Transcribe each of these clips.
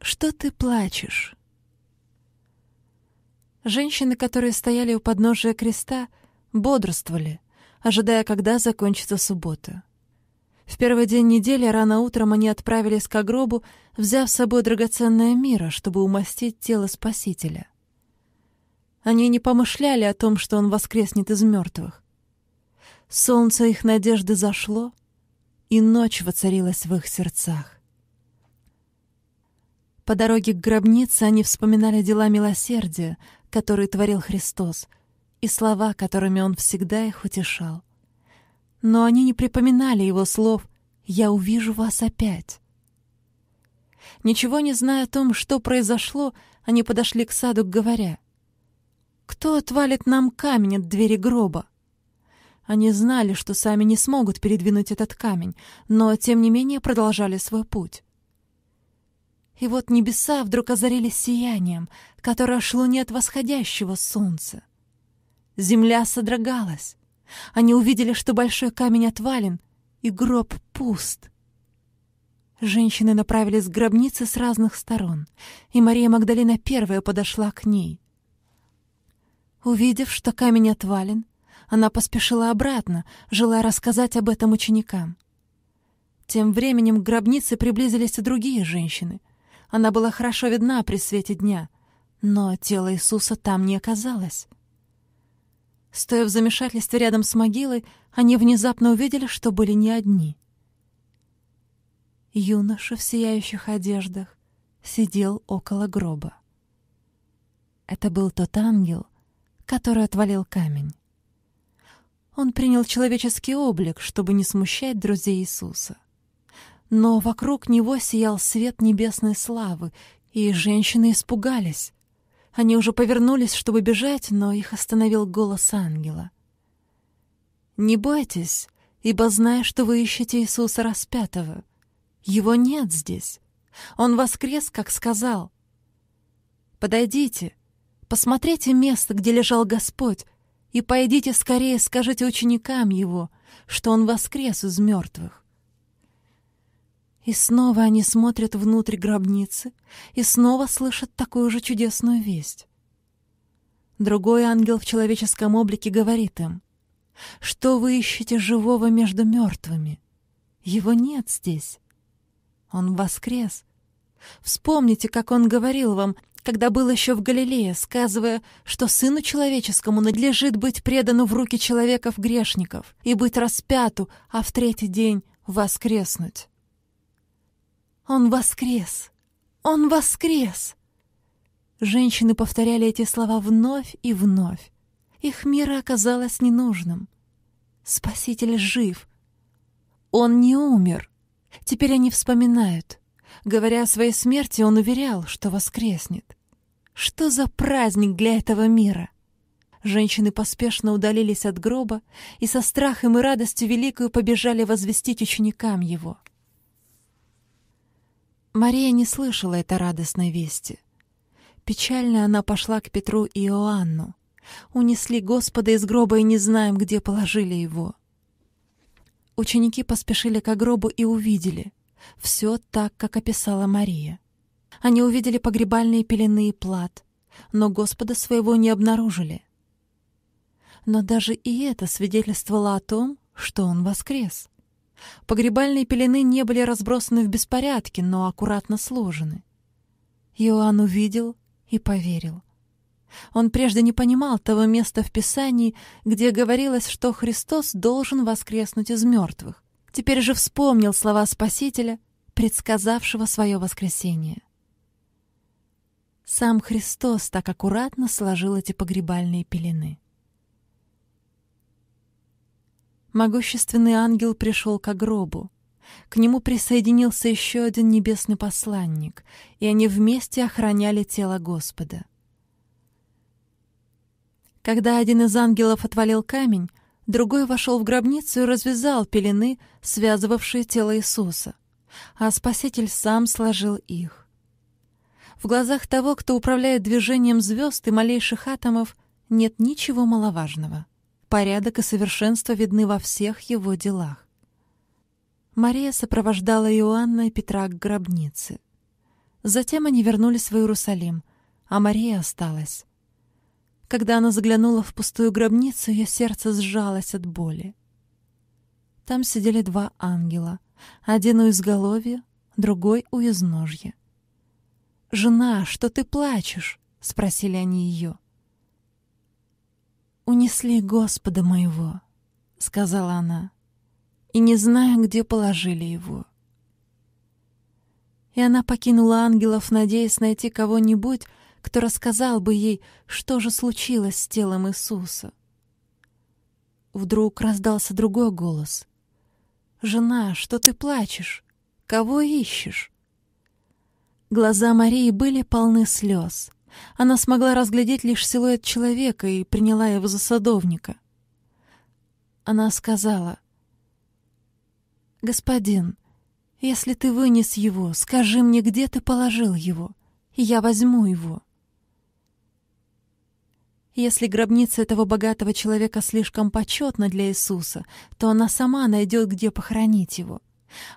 что ты плачешь?» Женщины, которые стояли у подножия креста, бодрствовали, ожидая, когда закончится суббота. В первый день недели рано утром они отправились к гробу, взяв с собой драгоценное мира, чтобы умастить тело Спасителя. Они не помышляли о том, что он воскреснет из мертвых. Солнце их надежды зашло, и ночь воцарилась в их сердцах. По дороге к гробнице они вспоминали дела милосердия, которые творил Христос, и слова, которыми Он всегда их утешал. Но они не припоминали его слов «Я увижу вас опять». Ничего не зная о том, что произошло, они подошли к саду, говоря, «Кто отвалит нам камень от двери гроба?» Они знали, что сами не смогут передвинуть этот камень, но, тем не менее, продолжали свой путь. И вот небеса вдруг озарились сиянием, которое шло не от восходящего солнца. Земля содрогалась. Они увидели, что большой камень отвален, и гроб пуст. Женщины направились к гробнице с разных сторон, и Мария Магдалина первая подошла к ней. Увидев, что камень отвален, она поспешила обратно, желая рассказать об этом ученикам. Тем временем к гробнице приблизились и другие женщины — она была хорошо видна при свете дня, но тело Иисуса там не оказалось. Стоя в замешательстве рядом с могилой, они внезапно увидели, что были не одни. Юноша в сияющих одеждах сидел около гроба. Это был тот ангел, который отвалил камень. Он принял человеческий облик, чтобы не смущать друзей Иисуса но вокруг него сиял свет небесной славы, и женщины испугались. Они уже повернулись, чтобы бежать, но их остановил голос ангела. «Не бойтесь, ибо знаю, что вы ищете Иисуса распятого. Его нет здесь. Он воскрес, как сказал. Подойдите, посмотрите место, где лежал Господь, и пойдите скорее скажите ученикам Его, что Он воскрес из мертвых. И снова они смотрят внутрь гробницы и снова слышат такую же чудесную весть. Другой ангел в человеческом облике говорит им, «Что вы ищете живого между мертвыми? Его нет здесь. Он воскрес. Вспомните, как он говорил вам, когда был еще в Галилее, сказывая, что сыну человеческому надлежит быть предану в руки человеков-грешников и быть распяту, а в третий день воскреснуть». «Он воскрес! Он воскрес!» Женщины повторяли эти слова вновь и вновь. Их мира оказалось ненужным. Спаситель жив. Он не умер. Теперь они вспоминают. Говоря о своей смерти, он уверял, что воскреснет. Что за праздник для этого мира? Женщины поспешно удалились от гроба и со страхом и радостью великую побежали возвестить ученикам его — Мария не слышала этой радостной вести. Печально она пошла к Петру и Иоанну. Унесли Господа из гроба и не знаем, где положили его. Ученики поспешили к гробу и увидели. Все так, как описала Мария. Они увидели погребальные пелены и плат, но Господа своего не обнаружили. Но даже и это свидетельствовало о том, что он воскрес. Погребальные пелены не были разбросаны в беспорядке, но аккуратно сложены. Иоанн увидел и поверил. Он прежде не понимал того места в Писании, где говорилось, что Христос должен воскреснуть из мертвых. Теперь же вспомнил слова Спасителя, предсказавшего свое воскресение. Сам Христос так аккуратно сложил эти погребальные пелены. могущественный ангел пришел к гробу. К нему присоединился еще один небесный посланник, и они вместе охраняли тело Господа. Когда один из ангелов отвалил камень, другой вошел в гробницу и развязал пелены, связывавшие тело Иисуса, а Спаситель сам сложил их. В глазах того, кто управляет движением звезд и малейших атомов, нет ничего маловажного. Порядок и совершенство видны во всех его делах. Мария сопровождала Иоанна и Петра к гробнице. Затем они вернулись в Иерусалим, а Мария осталась. Когда она заглянула в пустую гробницу, ее сердце сжалось от боли. Там сидели два ангела, один у изголовья, другой у изножья. «Жена, что ты плачешь?» — спросили они ее унесли Господа моего», — сказала она, — «и не знаю, где положили его». И она покинула ангелов, надеясь найти кого-нибудь, кто рассказал бы ей, что же случилось с телом Иисуса. Вдруг раздался другой голос. «Жена, что ты плачешь? Кого ищешь?» Глаза Марии были полны слез она смогла разглядеть лишь силуэт человека и приняла его за садовника. Она сказала, «Господин, если ты вынес его, скажи мне, где ты положил его, и я возьму его». Если гробница этого богатого человека слишком почетна для Иисуса, то она сама найдет, где похоронить его.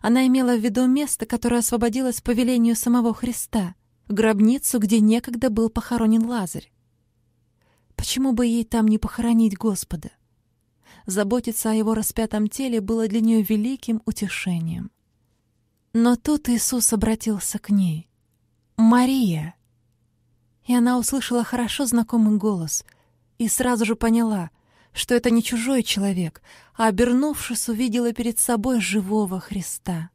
Она имела в виду место, которое освободилось по велению самого Христа — гробницу, где некогда был похоронен Лазарь. Почему бы ей там не похоронить Господа? Заботиться о его распятом теле было для нее великим утешением. Но тут Иисус обратился к ней. «Мария!» И она услышала хорошо знакомый голос и сразу же поняла, что это не чужой человек, а, обернувшись, увидела перед собой живого Христа.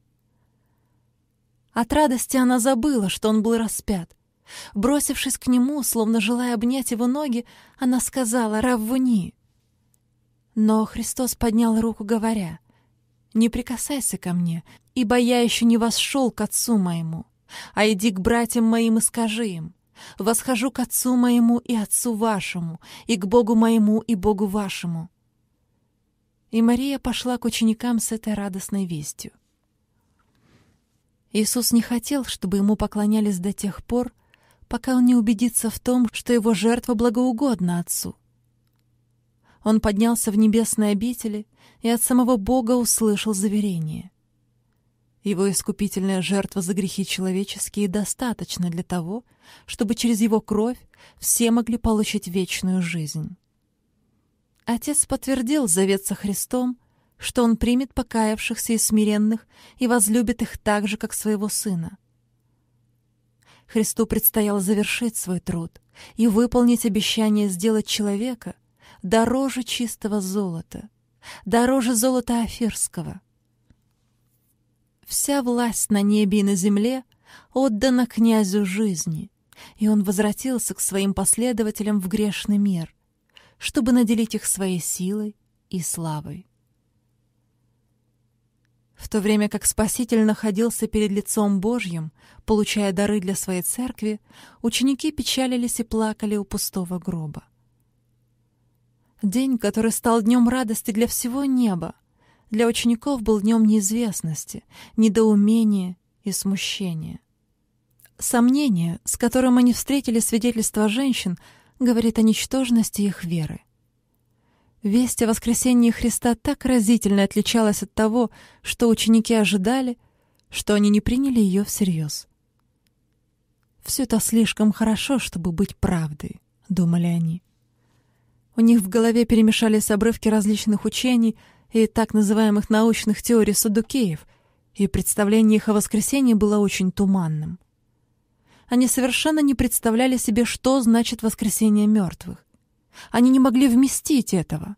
От радости она забыла, что он был распят. Бросившись к нему, словно желая обнять его ноги, она сказала «Раввуни!». Но Христос поднял руку, говоря «Не прикасайся ко мне, ибо я еще не восшел к отцу моему, а иди к братьям моим и скажи им, восхожу к отцу моему и отцу вашему, и к Богу моему и Богу вашему». И Мария пошла к ученикам с этой радостной вестью. Иисус не хотел, чтобы ему поклонялись до тех пор, пока он не убедится в том, что его жертва благоугодна Отцу. Он поднялся в небесные обители и от самого Бога услышал заверение. Его искупительная жертва за грехи человеческие достаточно для того, чтобы через его кровь все могли получить вечную жизнь. Отец подтвердил завет со Христом, что он примет покаявшихся и смиренных и возлюбит их так же, как своего сына. Христу предстояло завершить свой труд и выполнить обещание сделать человека дороже чистого золота, дороже золота афирского. Вся власть на небе и на земле отдана князю жизни, и он возвратился к своим последователям в грешный мир, чтобы наделить их своей силой и славой в то время как Спаситель находился перед лицом Божьим, получая дары для своей церкви, ученики печалились и плакали у пустого гроба. День, который стал днем радости для всего неба, для учеников был днем неизвестности, недоумения и смущения. Сомнение, с которым они встретили свидетельство женщин, говорит о ничтожности их веры — Весть о воскресении Христа так разительно отличалась от того, что ученики ожидали, что они не приняли ее всерьез. «Все это слишком хорошо, чтобы быть правдой», — думали они. У них в голове перемешались обрывки различных учений и так называемых научных теорий садукеев, и представление их о воскресении было очень туманным. Они совершенно не представляли себе, что значит воскресение мертвых. Они не могли вместить этого.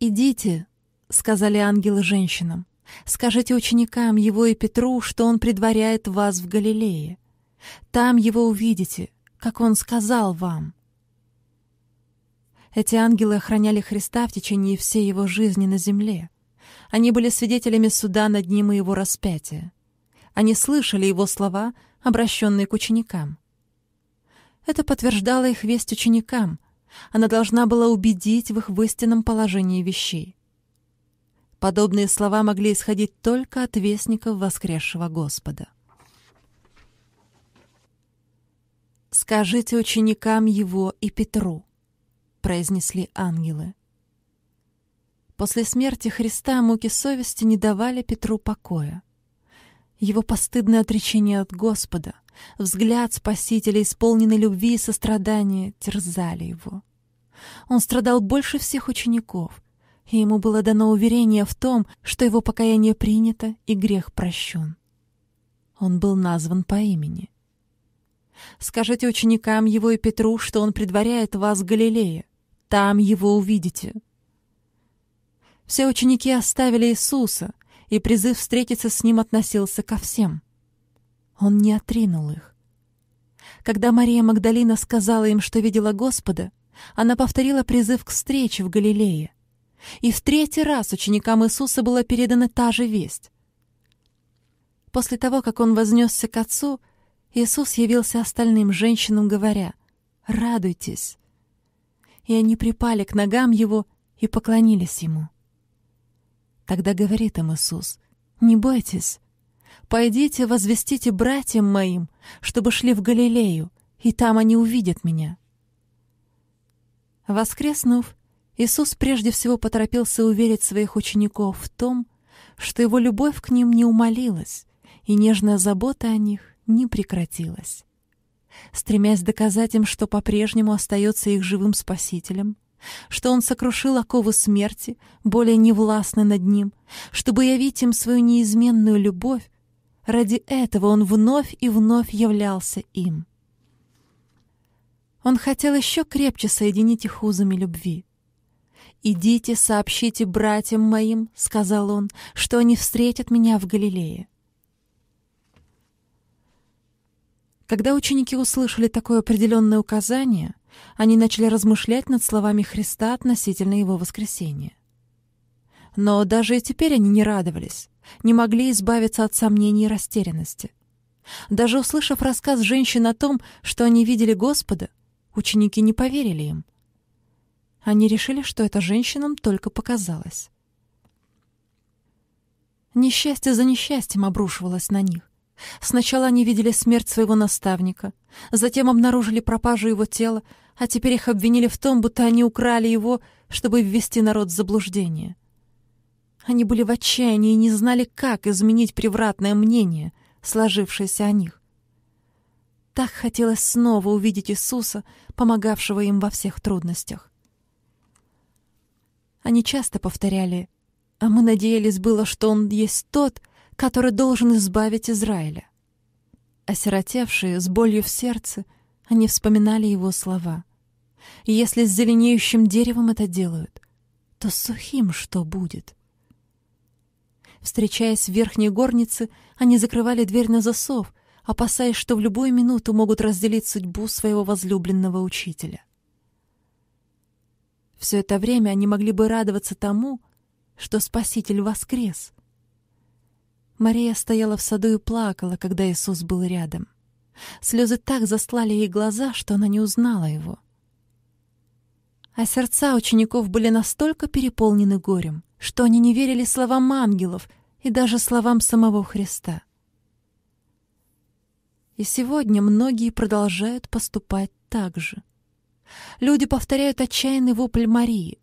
«Идите», — сказали ангелы женщинам, — «скажите ученикам его и Петру, что он предваряет вас в Галилее. Там его увидите, как он сказал вам». Эти ангелы охраняли Христа в течение всей его жизни на земле. Они были свидетелями суда над ним и его распятия. Они слышали его слова, обращенные к ученикам. Это подтверждало их весть ученикам. Она должна была убедить в их в истинном положении вещей. Подобные слова могли исходить только от вестников воскресшего Господа. «Скажите ученикам его и Петру», — произнесли ангелы. После смерти Христа муки совести не давали Петру покоя. Его постыдное отречение от Господа, взгляд Спасителя, исполненный любви и сострадания, терзали его. Он страдал больше всех учеников, и ему было дано уверение в том, что его покаяние принято и грех прощен. Он был назван по имени. «Скажите ученикам его и Петру, что он предваряет вас в Галилее. Там его увидите». Все ученики оставили Иисуса, и призыв встретиться с ним относился ко всем. Он не отринул их. Когда Мария Магдалина сказала им, что видела Господа, она повторила призыв к встрече в Галилее. И в третий раз ученикам Иисуса была передана та же весть. После того, как он вознесся к Отцу, Иисус явился остальным женщинам, говоря «Радуйтесь!» И они припали к ногам Его и поклонились Ему. Тогда говорит им Иисус, «Не бойтесь, пойдите, возвестите братьям моим, чтобы шли в Галилею, и там они увидят меня». Воскреснув, Иисус прежде всего поторопился уверить своих учеников в том, что его любовь к ним не умолилась, и нежная забота о них не прекратилась. Стремясь доказать им, что по-прежнему остается их живым спасителем, что он сокрушил оковы смерти, более невластны над ним, чтобы явить им свою неизменную любовь, ради этого он вновь и вновь являлся им. Он хотел еще крепче соединить их узами любви. «Идите, сообщите братьям моим», — сказал он, — «что они встретят меня в Галилее». Когда ученики услышали такое определенное указание, они начали размышлять над словами Христа относительно его воскресения. Но даже и теперь они не радовались, не могли избавиться от сомнений и растерянности. Даже услышав рассказ женщин о том, что они видели Господа, ученики не поверили им. Они решили, что это женщинам только показалось. Несчастье за несчастьем обрушивалось на них. Сначала они видели смерть своего наставника, затем обнаружили пропажу его тела, а теперь их обвинили в том, будто они украли его, чтобы ввести народ в заблуждение. Они были в отчаянии и не знали, как изменить превратное мнение, сложившееся о них. Так хотелось снова увидеть Иисуса, помогавшего им во всех трудностях. Они часто повторяли, а мы надеялись было, что Он есть тот, который должен избавить Израиля. Осиротевшие, с болью в сердце, они вспоминали его слова. «Если с зеленеющим деревом это делают, то с сухим что будет?» Встречаясь в верхней горнице, они закрывали дверь на засов, опасаясь, что в любую минуту могут разделить судьбу своего возлюбленного учителя. Все это время они могли бы радоваться тому, что Спаситель воскрес — Мария стояла в саду и плакала, когда Иисус был рядом. Слезы так заслали ей глаза, что она не узнала его. А сердца учеников были настолько переполнены горем, что они не верили словам ангелов и даже словам самого Христа. И сегодня многие продолжают поступать так же. Люди повторяют отчаянный вопль Марии.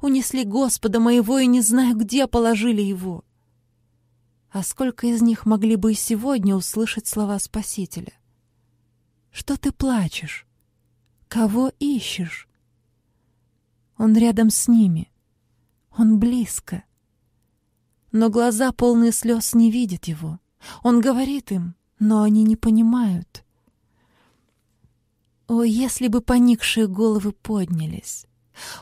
«Унесли Господа моего, и не знаю, где положили его». А сколько из них могли бы и сегодня услышать слова Спасителя? Что ты плачешь? Кого ищешь? Он рядом с ними. Он близко. Но глаза, полные слез, не видят его. Он говорит им, но они не понимают. О, если бы поникшие головы поднялись!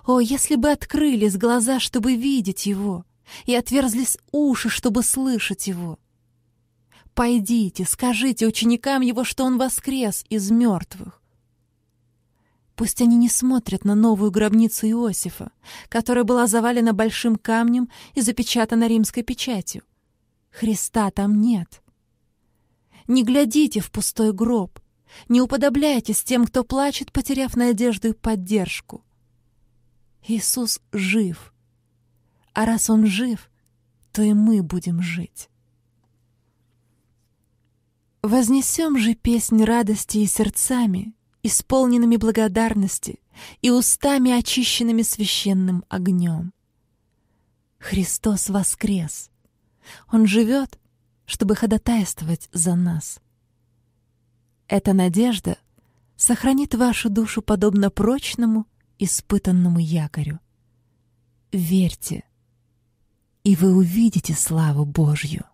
О, если бы открылись глаза, чтобы видеть его! и отверзлись уши, чтобы слышать его. Пойдите, скажите ученикам его, что он воскрес из мертвых. Пусть они не смотрят на новую гробницу Иосифа, которая была завалена большим камнем и запечатана римской печатью. Христа там нет. Не глядите в пустой гроб, не уподобляйтесь тем, кто плачет, потеряв надежду и поддержку. Иисус жив — а раз он жив, то и мы будем жить. Вознесем же песнь радости и сердцами, исполненными благодарности, и устами, очищенными священным огнем. Христос воскрес! Он живет, чтобы ходатайствовать за нас. Эта надежда сохранит вашу душу подобно прочному, испытанному якорю. Верьте, и вы увидите славу Божью.